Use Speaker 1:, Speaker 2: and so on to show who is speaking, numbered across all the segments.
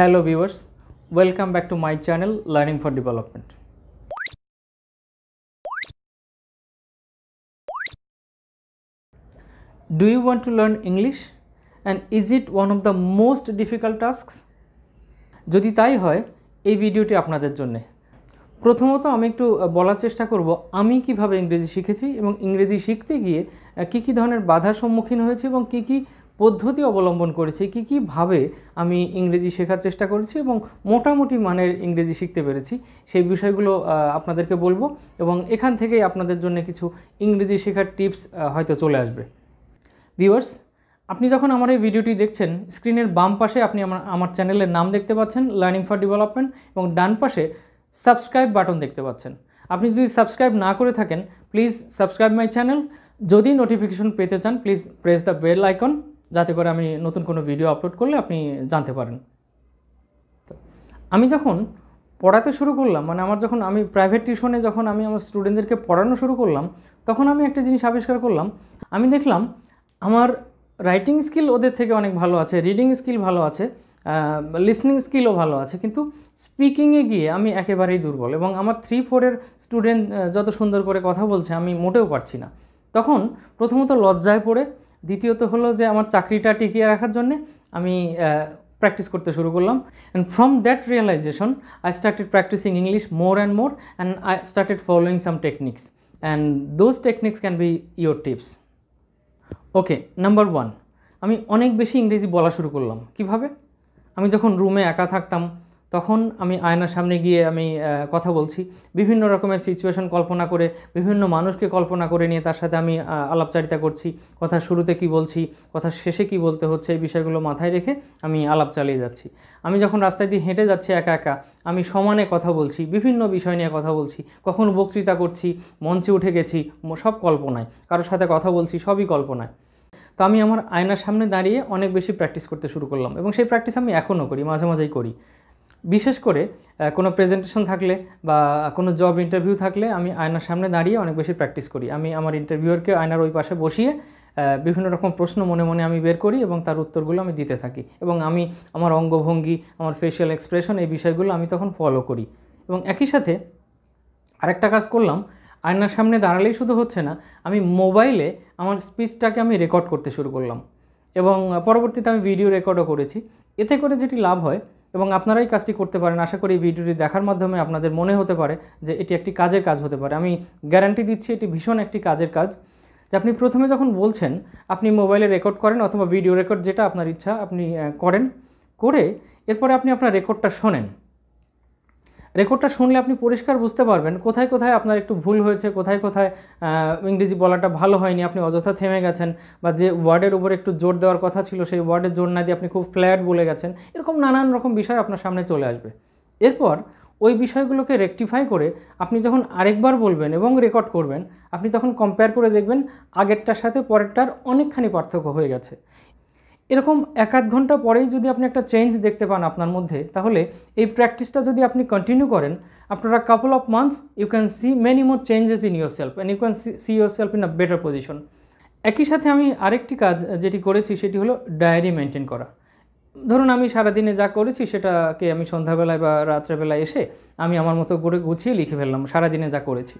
Speaker 1: Hello viewers welcome back to my channel learning for development Do you want to learn English? And is it one of the most difficult tasks? যদি তাই হয় এই ভিডিওটি আপনাদের জন্যে প্রথমত আমি একটু বলার চেষ্টা করব আমি কিভাবে ইংরেজি শিখেছি এবং ইংরেজি শিখতে গিয়ে কি কি ধরনের বাধার সম্মুখীন হয়েছে এবং কি কি পদ্ধতি অবলম্বন করেছি কী কীভাবে আমি ইংরেজি শেখার চেষ্টা করেছি এবং মোটামুটি মানের ইংরেজি শিখতে পেরেছি সেই বিষয়গুলো আপনাদেরকে বলবো এবং এখান থেকেই আপনাদের জন্য কিছু ইংরেজি শেখার টিপস হয়তো চলে আসবে ভিউয়ার্স আপনি যখন আমার এই ভিডিওটি দেখছেন স্ক্রিনের বাম পাশে আপনি আমার আমার চ্যানেলের নাম দেখতে পাচ্ছেন লার্নিং ফর ডেভেলপমেন্ট এবং ডান পাশে সাবস্ক্রাইব বাটন দেখতে পাচ্ছেন আপনি যদি সাবস্ক্রাইব না করে থাকেন প্লিজ সাবস্ক্রাইব মাই চ্যানেল যদি নোটিফিকেশন পেতে চান please press the bell icon যাতে করে আমি নতুন কোনো ভিডিও আপলোড করলে আপনি জানতে পারেন আমি যখন পড়াতে শুরু করলাম মানে আমার যখন আমি প্রাইভেট টিউশনে যখন আমি আমার স্টুডেন্টদেরকে পড়ানো শুরু করলাম তখন আমি একটা জিনিস আবিষ্কার করলাম আমি দেখলাম আমার রাইটিং স্কিল ওদের থেকে অনেক ভালো আছে রিডিং স্কিল ভালো আছে লিসনিং স্কিলও ভালো আছে কিন্তু স্পিকিংয়ে গিয়ে আমি একেবারেই দুর্বল এবং আমার থ্রি ফোরের স্টুডেন্ট যত সুন্দর করে কথা বলছে আমি মোটেও পারছি না তখন প্রথমত লজ্জায় পড়ে দ্বিতীয়ত হলো যে আমার চাকরিটা টিকিয়ে রাখার জন্য আমি প্র্যাকটিস করতে শুরু করলাম and from that realisation I started practising English more and more and I started following some techniques and those techniques can be your tips okay number one আমি অনেক বেশি ইংরেজি বলা শুরু করলাম কিভাবে আমি যখন রুমে একা থাকতাম তখন আমি আয়নার সামনে গিয়ে আমি কথা বলছি বিভিন্ন রকমের সিচুয়েশন কল্পনা করে বিভিন্ন মানুষকে কল্পনা করে নিয়ে তার সাথে আমি আলাপচারিতা করছি কথা শুরুতে কি বলছি কথা শেষে কি বলতে হচ্ছে এই বিষয়গুলো মাথায় রেখে আমি আলাপ চালিয়ে যাচ্ছি আমি যখন রাস্তায় দিয়ে হেঁটে যাচ্ছি একা একা আমি সমানে কথা বলছি বিভিন্ন বিষয় নিয়ে কথা বলছি কখন বক্তৃতা করছি মঞ্চে উঠে গেছি সব কল্পনায় কারোর সাথে কথা বলছি সবই কল্পনায় তো আমি আমার আয়নার সামনে দাঁড়িয়ে অনেক বেশি প্র্যাকটিস করতে শুরু করলাম এবং সেই প্র্যাকটিস আমি এখনও করি মাঝে মাঝেই করি বিশেষ করে কোনো প্রেজেন্টেশন থাকলে বা কোনো জব ইন্টারভিউ থাকলে আমি আয়নার সামনে দাঁড়িয়ে অনেক বেশি প্র্যাকটিস করি আমি আমার ইন্টারভিউয়ারকে আয়নার ওই পাশে বসিয়ে বিভিন্ন রকম প্রশ্ন মনে মনে আমি বের করি এবং তার উত্তরগুলো আমি দিতে থাকি এবং আমি আমার অঙ্গভঙ্গি আমার ফেশিয়াল এক্সপ্রেশন এই বিষয়গুলো আমি তখন ফলো করি এবং একই সাথে আরেকটা কাজ করলাম আয়নার সামনে দাঁড়ালেই শুধু হচ্ছে না আমি মোবাইলে আমার স্পিচটাকে আমি রেকর্ড করতে শুরু করলাম এবং পরবর্তীতে আমি ভিডিও রেকর্ডও করেছি এতে করে যেটি লাভ হয় এবং আপনারাই কাজটি করতে পারেন আশা করি ভিডিওটি দেখার মাধ্যমে আপনাদের মনে হতে পারে যে এটি একটি কাজের কাজ হতে পারে আমি গ্যারান্টি দিচ্ছি এটি ভীষণ একটি কাজের কাজ যে আপনি প্রথমে যখন বলছেন আপনি মোবাইলে রেকর্ড করেন অথবা ভিডিও রেকর্ড যেটা আপনার ইচ্ছা আপনি করেন করে এরপরে আপনি আপনার রেকর্ডটা শোনেন রেকর্ডটা শুনলে আপনি পরিষ্কার বুঝতে পারবেন কোথায় কোথায় আপনার একটু ভুল হয়েছে কোথায় কোথায় ইংরেজি বলাটা ভালো হয়নি আপনি অযথা থেমে গেছেন বা যে ওয়ার্ডের উপর একটু জোর দেওয়ার কথা ছিল সেই ওয়ার্ডের জোর না দিয়ে আপনি খুব ফ্ল্যাট বলে গেছেন এরকম নানান রকম বিষয় আপনার সামনে চলে আসবে এরপর ওই বিষয়গুলোকে রেকটিফাই করে আপনি যখন আরেকবার বলবেন এবং রেকর্ড করবেন আপনি তখন কম্পেয়ার করে দেখবেন আগেরটার সাথে পরেরটার অনেকখানি পার্থক্য হয়ে গেছে এরকম এক আধ ঘন্টা পরেই যদি আপনি একটা চেঞ্জ দেখতে পান আপনার মধ্যে তাহলে এই প্র্যাকটিসটা যদি আপনি কন্টিনিউ করেন আপনারা a couple of months you can see many more changes in yourself and you can see yourself in a better position একই সাথে আমি আরেকটি কাজ যেটি করেছি সেটি হলো ডায়েরি মেনটেন করা ধরুন আমি সারাদিনে যা করেছি সেটাকে আমি সন্ধ্যাবেলায় বা রাত্রেবেলায় এসে আমি আমার মতো করে গুছিয়ে লিখে ফেললাম সারাদিনে যা করেছি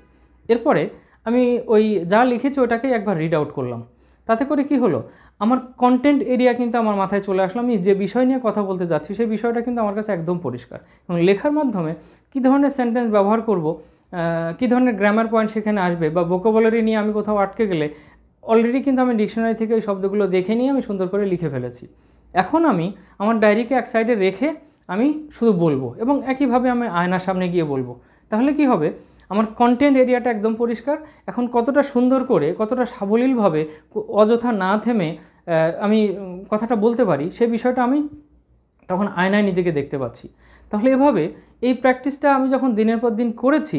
Speaker 1: এরপরে আমি ওই যা লিখেছি ওটাকেই একবার রিড আউট করলাম তাতে করে কি হলো আমার কন্টেন্ট এরিয়া কিন্তু আমার মাথায় চলে আসলো আমি যে বিষয় নিয়ে কথা বলতে যাচ্ছি সেই বিষয়টা কিন্তু আমার কাছে একদম পরিষ্কার এবং লেখার মাধ্যমে কী ধরনের সেন্টেন্স ব্যবহার করব কী ধরনের গ্রামার পয়েন্ট সেখানে আসবে বা ভোকাবুলারি নিয়ে আমি কোথাও আটকে গেলে অলরেডি কিন্তু আমি ডিকশনারি থেকে ওই শব্দগুলো দেখে নিয়ে আমি সুন্দর করে লিখে ফেলেছি এখন আমি আমার ডায়েরিকে এক সাইডে রেখে আমি শুধু বলবো এবং একইভাবে আমি আয়নার সামনে গিয়ে বলবো তাহলে কি হবে আমার কন্টেন্ট এরিয়াটা একদম পরিষ্কার এখন কতটা সুন্দর করে কতটা সাবলীলভাবে অযথা না থেমে আমি কথাটা বলতে পারি সে বিষয়টা আমি তখন আয়নায় নিজেকে দেখতে পাচ্ছি তাহলে এভাবে এই প্র্যাকটিসটা আমি যখন দিনের পর দিন করেছি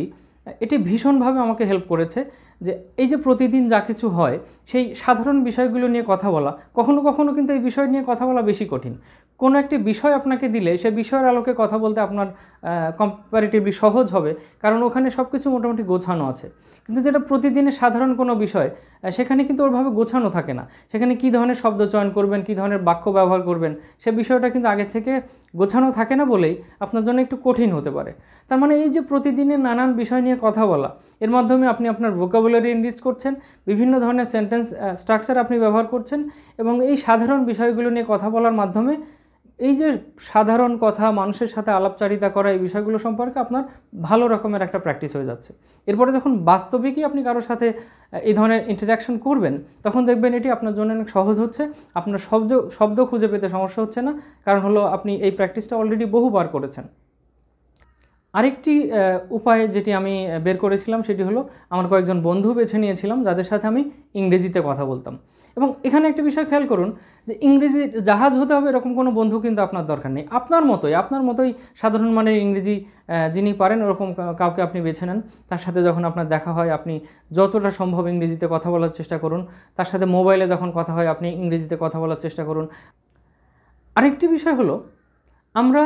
Speaker 1: এটি ভীষণভাবে আমাকে হেল্প করেছে যে এই যে প্রতিদিন যা কিছু হয় সেই সাধারণ বিষয়গুলো নিয়ে কথা বলা কখনো কখনো কিন্তু এই বিষয় নিয়ে কথা বলা বেশি কঠিন কোনো একটি বিষয় আপনাকে দিলে সে বিষয়ের আলোকে কথা বলতে আপনার কম্পারেটিভলি সহজ হবে কারণ ওখানে সব কিছু মোটামুটি গোছানো আছে কিন্তু যেটা প্রতিদিনের সাধারণ কোনো বিষয় সেখানে কিন্তু ওরভাবে গোছানো থাকে না সেখানে কি ধরনের শব্দ চয়ন করবেন কি ধরনের বাক্য ব্যবহার করবেন সে বিষয়টা কিন্তু আগে থেকে গোছানো থাকে না বলেই আপনার জন্য একটু কঠিন হতে পারে তার মানে এই যে প্রতিদিনের নানান বিষয় নিয়ে কথা বলা এর মাধ্যমে আপনি আপনার ভোকাবুলারি এনরিচ করছেন বিভিন্ন ধরনের সেন্টেন্স স্ট্রাকচার আপনি ব্যবহার করছেন এবং এই সাধারণ বিষয়গুলো নিয়ে কথা বলার মাধ্যমে এই যে সাধারণ কথা মানুষের সাথে আলাপচারিতা করা এই বিষয়গুলো সম্পর্কে আপনার ভালো রকমের একটা প্র্যাকটিস হয়ে যাচ্ছে এরপরে যখন বাস্তবিকই আপনি কারোর সাথে এই ধরনের ইন্টারাকশন করবেন তখন দেখবেন এটি আপনার জন্য অনেক সহজ হচ্ছে আপনার শব্দ শব্দ খুঁজে পেতে সমস্যা হচ্ছে না কারণ হলো আপনি এই প্র্যাকটিসটা অলরেডি বহুবার করেছেন আরেকটি উপায় যেটি আমি বের করেছিলাম সেটি হলো আমার কয়েকজন বন্ধু বেছে নিয়েছিলাম যাদের সাথে আমি ইংরেজিতে কথা বলতাম এবং এখানে একটা বিষয় খেয়াল করুন যে ইংরেজি জাহাজ হতে হবে এরকম কোনো বন্ধু কিন্তু আপনার দরকার নেই আপনার মতোই আপনার মতোই সাধারণ মানের ইংরেজি যিনি পারেন ওরকম কাউকে আপনি বেছে নেন তার সাথে যখন আপনার দেখা হয় আপনি যতটা সম্ভব ইংরেজিতে কথা বলার চেষ্টা করুন তার সাথে মোবাইলে যখন কথা হয় আপনি ইংরেজিতে কথা বলার চেষ্টা করুন আরেকটি বিষয় হলো আমরা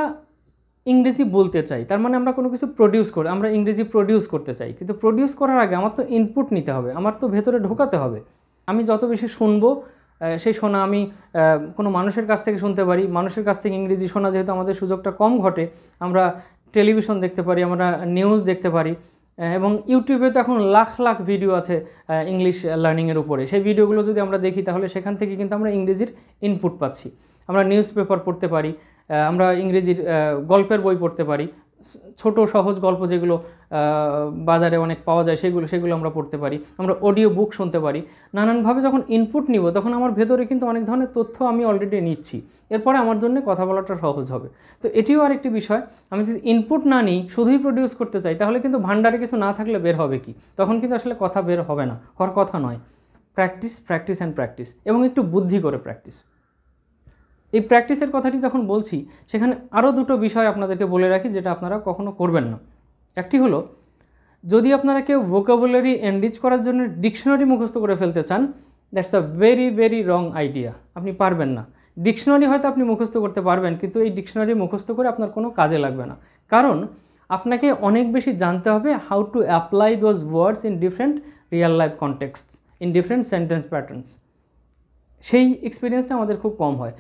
Speaker 1: ইংরেজি বলতে চাই তার মানে আমরা কোনো কিছু প্রডিউস করি আমরা ইংরেজি প্রডিউস করতে চাই কিন্তু প্রডিউস করার আগে আমার তো ইনপুট নিতে হবে আমার তো ভেতরে ঢোকাতে হবে আমি যত বেশি শুনবো সেই শোনা আমি কোনো মানুষের কাছ থেকে শুনতে পারি মানুষের কাছ থেকে ইংরেজি শোনা যেহেতু আমাদের সুযোগটা কম ঘটে আমরা টেলিভিশন দেখতে পারি আমরা নিউজ দেখতে পারি এবং ইউটিউবে তো এখন লাখ লাখ ভিডিও আছে ইংলিশ লার্নিংয়ের উপরে সেই ভিডিওগুলো যদি আমরা দেখি তাহলে সেখান থেকে কিন্তু আমরা ইংরেজির ইনপুট পাচ্ছি আমরা নিউজ পেপার পড়তে পারি আমরা ইংরেজির গল্পের বই পড়তে পারি ছোট সহজ গল্প যেগুলো বাজারে অনেক পাওয়া যায় সেগুলো সেগুলো আমরা পড়তে পারি আমরা অডিও বুক শুনতে পারি নানানভাবে যখন ইনপুট নিব তখন আমার ভেতরে কিন্তু অনেক ধরনের তথ্য আমি অলরেডি নিচ্ছি এরপরে আমার জন্য কথা বলাটা সহজ হবে তো এটিও আরেকটি বিষয় আমি যদি ইনপুট না নিই শুধুই প্রডিউস করতে চাই তাহলে কিন্তু ভান্ডারে কিছু না থাকলে বের হবে কি তখন কিন্তু আসলে কথা বের হবে না হওয়ার কথা নয় প্র্যাকটিস প্র্যাকটিস অ্যান্ড প্র্যাকটিস এবং একটু বুদ্ধি করে প্র্যাকটিস এই প্র্যাকটিসের কথাটি যখন বলছি সেখানে আরও দুটো বিষয় আপনাদেরকে বলে রাখি যেটা আপনারা কখনো করবেন না একটি হলো যদি আপনারা কেউ ভোকাবুলারি এনরিচ করার জন্য ডিকশনারি মুখস্থ করে ফেলতে চান that's a very very wrong idea আপনি পারবেন না ডিকশনারি হয়তো আপনি মুখস্থ করতে পারবেন কিন্তু এই ডিকশনারি মুখস্থ করে আপনার কোনো কাজে লাগবে না কারণ আপনাকে অনেক বেশি জানতে হবে how to apply those words in different real life context in different sentence patterns সেই এক্সপিরিয়েন্সটা আমাদের খুব কম হয়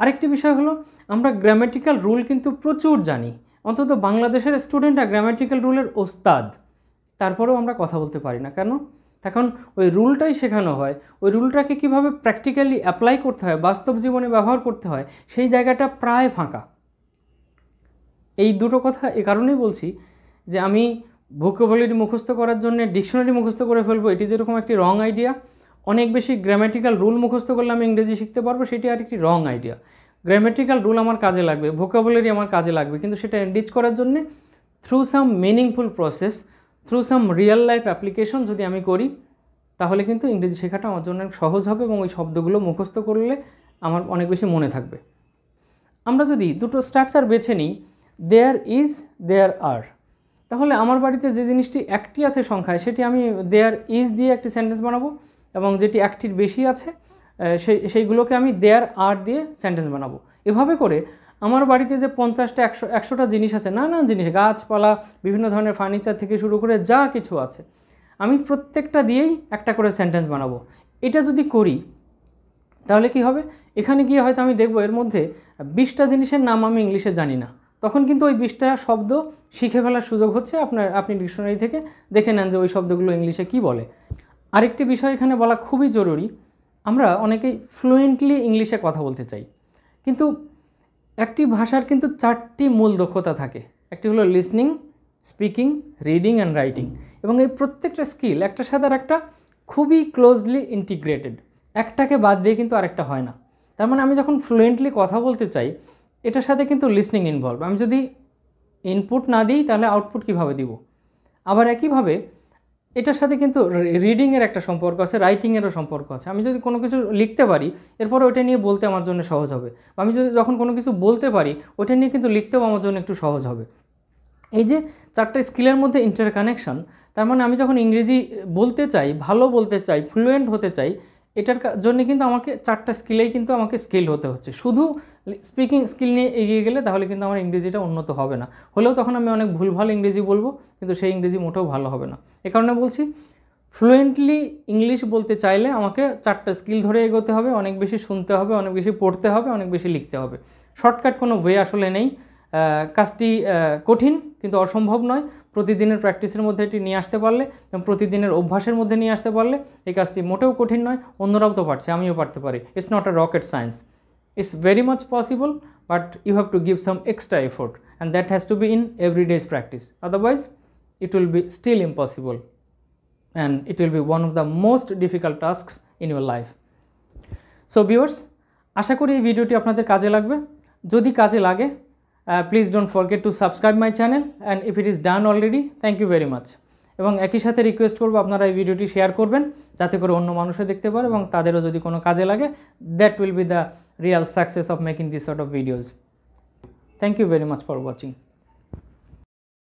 Speaker 1: আরেকটি বিষয় হলো আমরা গ্রামেটিক্যাল রুল কিন্তু প্রচুর জানি অন্তত বাংলাদেশের স্টুডেন্টরা গ্রামেটিক্যাল রুলের ওস্তাদ তারপরেও আমরা কথা বলতে পারি না কেন এখন ওই রুলটাই শেখানো হয় ওই রুলটাকে কিভাবে প্র্যাকটিক্যালি অ্যাপ্লাই করতে হয় বাস্তব জীবনে ব্যবহার করতে হয় সেই জায়গাটা প্রায় ফাঁকা এই দুটো কথা এ কারণেই বলছি যে আমি ভোকাবলিটি মুখস্থ করার জন্য ডিকশনারি মুখস্থ করে ফেলবো এটি যেরকম একটি রং আইডিয়া অনেক বেশি গ্রামেটিক্যাল রুল মুখস্থ করলে আমি ইংরেজি শিখতে পারবো সেটি আর একটি রং আইডিয়া গ্রামেটিক্যাল রুল আমার কাজে লাগবে ভোকাবুলারি আমার কাজে লাগবে কিন্তু সেটা এনরিচ করার জন্যে through some meaningful process through some real life application যদি আমি করি তাহলে কিন্তু ইংরেজি শেখাটা আমার জন্য অনেক সহজ হবে এবং ওই শব্দগুলো মুখস্থ করলে আমার অনেক বেশি মনে থাকবে আমরা যদি দুটো স্ট্রাকচার বেছে নিই দেয়ার ইজ দেয়ার আর তাহলে আমার বাড়িতে যে জিনিসটি একটি আছে সংখ্যায় সেটি আমি দেয়ার ইজ দিয়ে একটি সেন্টেন্স বানাবো এবং যেটি একটির বেশি আছে সেই সেইগুলোকে আমি দেয়ার আর দিয়ে সেন্টেন্স বানাবো এভাবে করে আমার বাড়িতে যে পঞ্চাশটা একশো একশোটা জিনিস আছে নানান জিনিস গাছপালা বিভিন্ন ধরনের ফার্নিচার থেকে শুরু করে যা কিছু আছে আমি প্রত্যেকটা দিয়েই একটা করে সেন্টেন্স বানাবো এটা যদি করি তাহলে কি হবে এখানে গিয়ে হয়তো আমি দেখব এর মধ্যে বিশটা জিনিসের নাম আমি ইংলিশে জানি না তখন কিন্তু ওই বিশটা শব্দ শিখে ফেলার সুযোগ হচ্ছে আপনার আপনি ডিকশনারি থেকে দেখে নেন যে ওই শব্দগুলো ইংলিশে কি বলে আরেকটি বিষয় এখানে বলা খুবই জরুরি আমরা অনেকেই ফ্লুয়েন্টলি ইংলিশে কথা বলতে চাই কিন্তু একটি ভাষার কিন্তু চারটি মূল দক্ষতা থাকে একটি হলো listening speaking reading and writing এবং এই প্রত্যেকটা স্কিল একটা সাথে আর একটা খুবই ক্লোজলি ইন্টিগ্রেটেড একটাকে বাদ দিয়ে কিন্তু আরেকটা হয় না তার মানে আমি যখন ফ্লুয়েন্টলি কথা বলতে চাই এটার সাথে কিন্তু লিসনিং ইনভলভ আমি যদি ইনপুট না দিই তাহলে আউটপুট কিভাবে দিব আবার একইভাবে এটার সাথে কিন্তু রিডিংয়ের একটা সম্পর্ক আছে রাইটিংয়েরও সম্পর্ক আছে আমি যদি কোনো কিছু লিখতে পারি এরপরে ওটা নিয়ে বলতে আমার জন্য সহজ হবে আমি যদি যখন কোনো কিছু বলতে পারি ওটা নিয়ে কিন্তু লিখতেও আমার জন্য একটু সহজ হবে এই যে চারটা স্কিলের মধ্যে কানেকশান তার মানে আমি যখন ইংরেজি বলতে চাই ভালো বলতে চাই ফ্লুয়েন্ট হতে চাই এটার জন্য কিন্তু আমাকে চারটা স্কিলেই কিন্তু আমাকে স্কিল হতে হচ্ছে শুধু স্পিকিং স্কিল নিয়ে এগিয়ে গেলে তাহলে কিন্তু আমার ইংরেজিটা উন্নত হবে না হলেও তখন আমি অনেক ভুলভাল ইংরেজি বলবো কিন্তু সেই ইংরেজি মোটেও ভালো হবে না এ কারণে বলছি ফ্লুয়েন্টলি ইংলিশ বলতে চাইলে আমাকে চারটা স্কিল ধরে এগোতে হবে অনেক বেশি শুনতে হবে অনেক বেশি পড়তে হবে অনেক বেশি লিখতে হবে শর্টকাট কোনো ওয়ে আসলে নেই কাজটি কঠিন কিন্তু অসম্ভব নয় প্রতিদিনের প্র্যাকটিসের মধ্যে এটি নিয়ে আসতে পারলে এবং প্রতিদিনের অভ্যাসের মধ্যে নিয়ে আসতে পারলে এই কাজটি মোটেও কঠিন নয় অন্যরাও তো পারছে আমিও পারতে পারি it's not a rocket science it's very much possible but you have to give some extra effort and that has to be in every day's practice otherwise it will be still impossible and it will be one of the most difficult tasks in your life so viewers আশা করি এই ভিডিওটি আপনাদের কাজে লাগবে যদি কাজে লাগে please don't forget to subscribe my channel and if it is done already thank you very much এবং একই সাথে রিকোয়েস্ট করবো আপনারা এই ভিডিওটি শেয়ার করবেন যাতে করে অন্য মানুষে দেখতে পারে এবং তাদেরও যদি কোনো কাজে লাগে that will be the real success of making these sort of videos. Thank you very much for watching.